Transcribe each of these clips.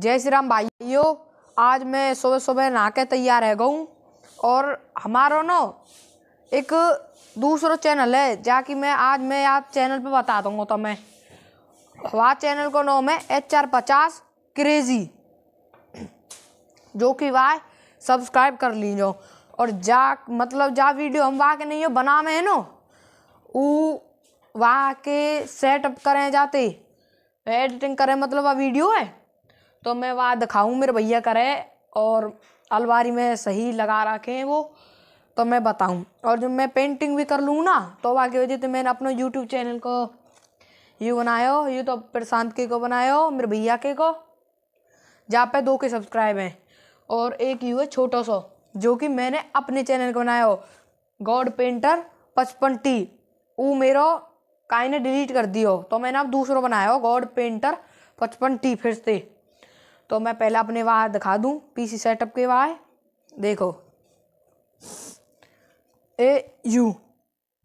जय श्री राम भाइयों आज मैं सुबह सुबह नहा के तैयार है गऊँ और हमारा ना एक दूसरा चैनल है जाकि मैं आज मैं आप चैनल पे बता दूंगा तो मैं वहाँ चैनल को नाम है एच आर पचास क्रेजी जो कि वाह सब्सक्राइब कर लीजो और जा मतलब जा वीडियो हम वहाँ के नहीं हो बना में है नो वो वहाँ के सेटअप करें जाते एडिटिंग करें मतलब वह वीडियो है तो मैं वहाँ दिखाऊँ मेरे भैया करें और अलवारी में सही लगा रखे हैं वो तो मैं बताऊँ और जब मैं पेंटिंग भी कर लूँ ना तो वहाँ की वजह से मैंने अपने यूट्यूब चैनल को यू बनायो यू तो प्रशांत के को बनायो मेरे भैया के को जहाँ पे दो के सब्सक्राइब हैं और एक यू है छोटो सो जो कि मैंने अपने चैनल को बनाया हो गॉड पेंटर पचपन टी वो मेरा का ने डिलीट कर दी हो तो मैंने अब दूसरों बनाया हो गॉड पेंटर पचपन टी फिर से तो मैं पहले अपने वहाँ दिखा दूँ पीसी सेटअप के वहाँ देखो ए यू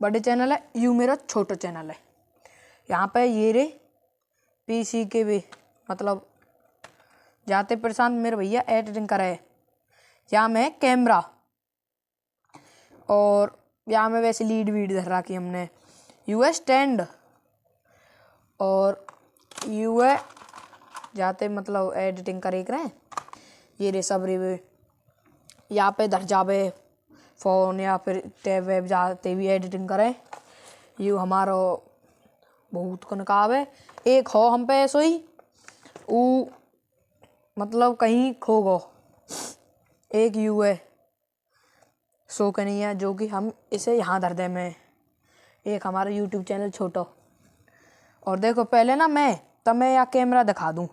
बड़े चैनल है यू मेरा छोटा चैनल है यहाँ पे ये रे पीसी के भी मतलब जाते प्रशांत मेरे भैया एडिटिंग कराए यहाँ मैं कैमरा और यहाँ में वैसे लीड वीड धर रखी हमने यू ए स्टैंड और यू ए जाते मतलब एडिटिंग करे रहे ये रे सब रिव्यू यहाँ पे धर जावे फ़ोन या फिर टैब वेब जाते भी एडिटिंग करें यू हमारो बहुत है एक हो हम पे ऐसो ही उ, मतलब कहीं खो गो एक यू है सो नहीं है जो कि हम इसे यहाँ धर में एक हमारा यूट्यूब चैनल छोटो और देखो पहले ना मैं तब मैं यहाँ कैमरा दिखा दूँ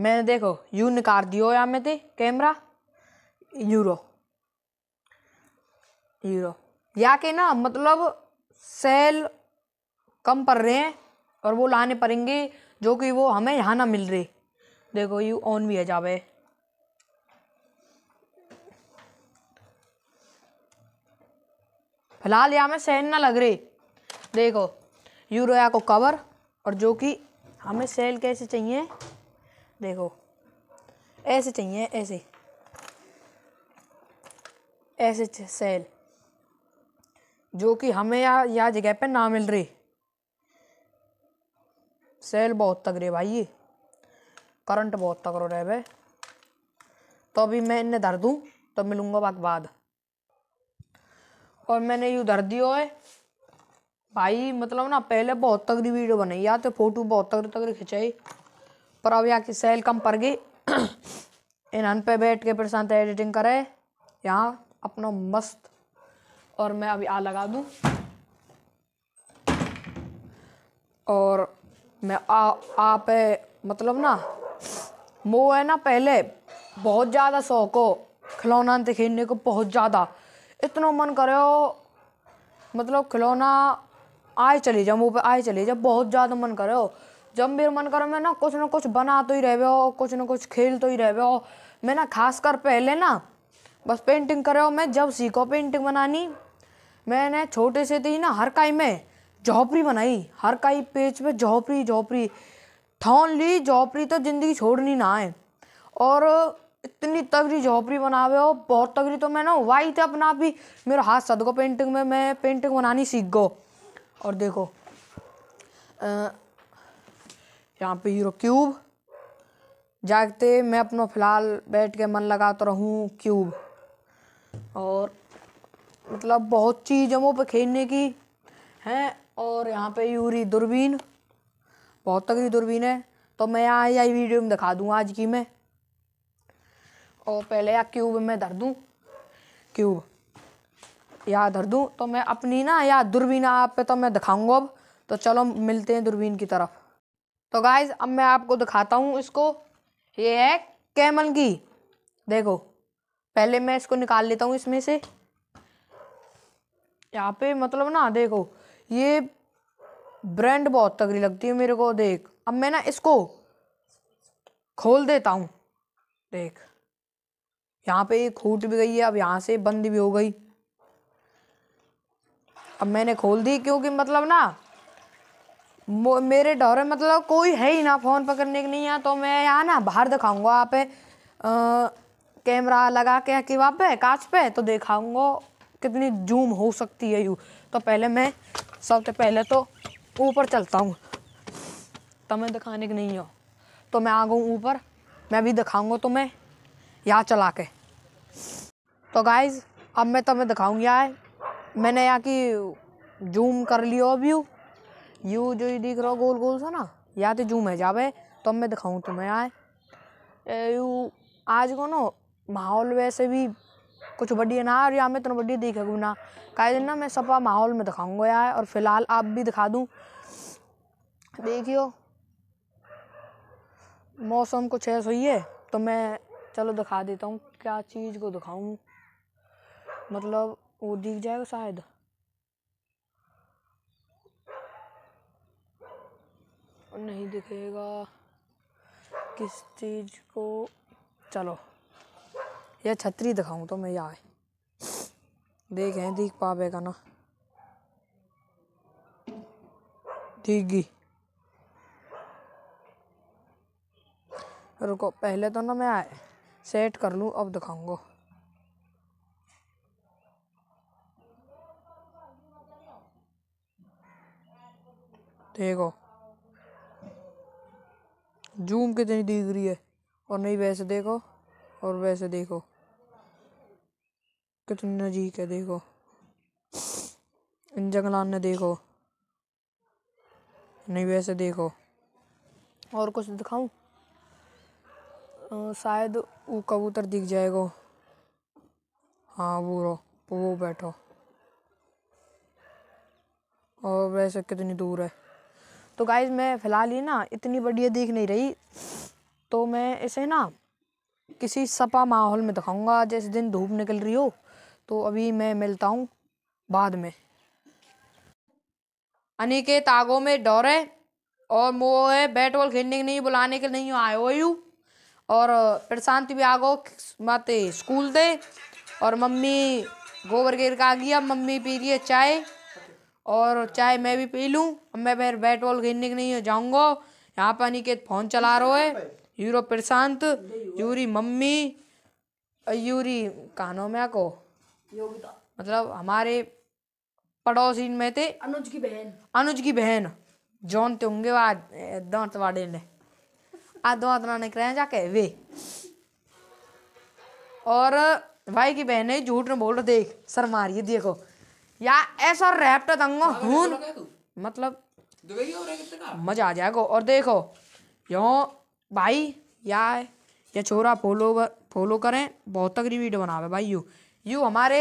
मैंने देखो यू निकाल दियो यहाँ मैं थे कैमरा यूरो यूरो या के ना मतलब सेल कम पड़ रहे हैं और वो लाने पड़ेंगे जो कि वो हमें यहाँ ना मिल रही देखो यू ऑन भी है जावे फिलहाल यहाँ में सहन ना लग रही देखो यूरोया को कवर और जो कि हमें सेल कैसे चाहिए देखो ऐसे चाहिए ऐसे ऐसे सेल जो कि हमें यहाँ यहाँ जगह पे ना मिल रही सेल बहुत तगड़े भाई करंट बहुत तगड़ो रहे भाई तो अभी मैं इन्हें धर दूँ तो मिलूँगा बाद और मैंने यू धर दियो है भाई मतलब ना पहले बहुत तगड़ी वीडियो बनाई या तो फोटो बहुत तगड़ी तगड़ी खिंचाई पर अब यहाँ की सेल कम पड़ गई इन्हन पे बैठ के फिर शांत एडिटिंग करे यहाँ अपना मस्त और मैं अभी आ लगा दूँ और मैं आ आप पे मतलब ना वो है ना पहले बहुत ज़्यादा शौक हो खिलौना खेलने को बहुत ज़्यादा इतना मन करे हो मतलब खिलौना आए चली जाओ मुँह पे आए चली जाओ बहुत ज़्यादा मन करे हो जब मेरा मन करो मैं ना कुछ ना कुछ बना तो ही रह हो कुछ ना कुछ खेल तो ही रह हो मैं ना खास कर पहले ना बस पेंटिंग करे हो मैं जब सीखो पेंटिंग बनानी मैंने छोटे से थी ना हर काई में झोपड़ी बनाई हर काई पेज पे झोपड़ी झोपड़ी ठौन ली झोपड़ी तो ज़िंदगी छोड़नी ना है और इतनी तगड़ी झोपड़ी हुए हो बहुत तगड़ी तो मैं ना वाई थे अपना भी मेरा हाथ सद गो पेंटिंग में मैं पेंटिंग बनानी सीख गो और देखो यहाँ पे हीरो क्यूब जागते मैं अपना फ़िलहाल बैठ के मन लगाता रहूँ क्यूब और मतलब बहुत चीज़ हम पे खेलने की हैं और यहाँ पे यूरी दूरबीन बहुत तगड़ी दूरबीन है तो मैं यहाँ यही वीडियो में दिखा दूँ आज की मैं और पहले या क्यूब में धर दूँ क्यूब या धर दूँ तो मैं अपनी ना या दूरबीन आप पे तो मैं दिखाऊंगा अब तो चलो मिलते हैं दूरबीन की तरफ तो गाइज अब मैं आपको दिखाता हूँ इसको ये है कैमल की देखो पहले मैं इसको निकाल लेता हूँ इसमें से यहाँ पे मतलब ना देखो ये ब्रांड बहुत तगड़ी लगती है मेरे को देख अब मैं ना इसको खोल देता हूँ देख यहाँ पे खूट भी गई है अब यहाँ से बंद भी हो गई अब मैंने खोल दी क्योंकि मतलब ना मेरे डर मतलब कोई है ही ना फ़ोन पकड़ने के नहीं है तो मैं यहाँ ना बाहर दिखाऊंगा वहाँ पे कैमरा लगा के कि वहाँ पे कांच पे तो दिखाऊंगा कितनी जूम हो सकती है यू तो पहले मैं सबसे पहले तो ऊपर चलता हूँ तो मैं दिखाने की नहीं हो तो मैं आ गऊँ ऊपर मैं भी दिखाऊंगा तुम्हें तो यहाँ चला के तो गाइज अब मैं तुम्हें दिखाऊंगी आए मैंने यहाँ की जूम कर लियो व्यू यू जो दिख रहा हो गोल गोल सा ना यहाँ तो जूम है जावे तो मैं दिखाऊँ तुम्हें आए यू आज को ना माहौल वैसे भी कुछ बढ़िया ना और यहाँ में इतना बढ़िया देखेगा ना कायदे ना मैं सफा माहौल में दिखाऊंगा यार और फिलहाल आप भी दिखा दूँ देखियो मौसम कुछ ऐसा ही है तो मैं चलो दिखा देता हूँ क्या चीज़ को दिखाऊँ मतलब वो दिख जाएगा शायद नहीं दिखेगा किस चीज़ को चलो यह छतरी दिखाऊँ तो मैं यहाँ देखें दिख पावेगा ना दिखगी रुको पहले तो ना मैं आए सेट कर लूँ अब दिखाऊंगा देखो जूम कितनी दिख रही है और नहीं वैसे देखो और वैसे देखो कितनी नजीक है देखो इन जंगलान ने देखो नहीं वैसे देखो और कुछ दिखाऊं शायद वो कबूतर दिख जाएगा हाँ वो रो वो बैठो और वैसे कितनी दूर है तो गाइज मैं फ़िलहाल ये ना इतनी बढ़िया दिख नहीं रही तो मैं इसे ना किसी सपा माहौल में दिखाऊंगा जैसे दिन धूप निकल रही हो तो अभी मैं मिलता हूँ बाद में अनिकेत आगो में डोरे और मोह है बैट बॉल खेलने के नहीं बुलाने के नहीं आयो यू और प्रशांत भी आ गो माते स्कूल दे और मम्मी गोबर गिर का आ गया मम्मी पी रही है चाय और चाय मैं भी पी लूँ मैं फिर बैट बॉल खेलने के नहीं जाऊँगा यहाँ पर अनिकेत फोन चला रहा है यूरो प्रशांत यूरी मम्मी यूरी नो में आको मतलब हमारे पड़ोसी में थे अनुज की बहन अनुज की बहन जॉन थे होंगे दांत वाड़े ने आदवा तनाने कराया जाके वे और भाई की बहन है झूठ न बोल रहा देख सर मारिए देखो या ऐसा रैप्ट दंगो हूं मतलब मजा आ जाएगा और देखो यो भाई या ये छोरा फॉलो फॉलो करें बहुत तगड़ी वीडियो बनावे भाई यू यू हमारे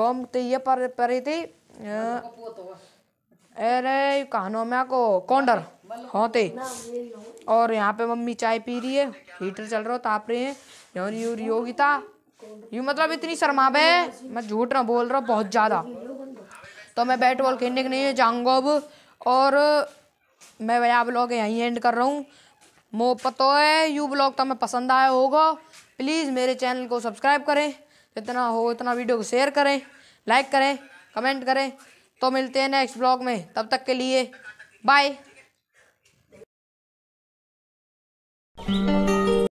गम ते ये पर परे थे अरे कहानो मैं को कौंडर होते हाँ और यहाँ पे मम्मी चाय पी रही है हीटर चल रहा हो ताप रहे हैं यूर यू योगिता यू मतलब इतनी शर्माबे है मैं झूठ ना बोल रहा हूँ बहुत ज़्यादा तो मैं बैट बॉल खेलने के नहीं जाऊँगा अब और मैं भैया ब्लॉग यहीं एंड कर रहा हूँ मो पतो है यू ब्लॉग तो मैं पसंद आया होगा प्लीज़ मेरे चैनल को सब्सक्राइब करें जितना हो उतना वीडियो को शेयर करें लाइक करें कमेंट करें तो मिलते हैं नेक्स्ट ब्लॉग में तब तक के लिए बाय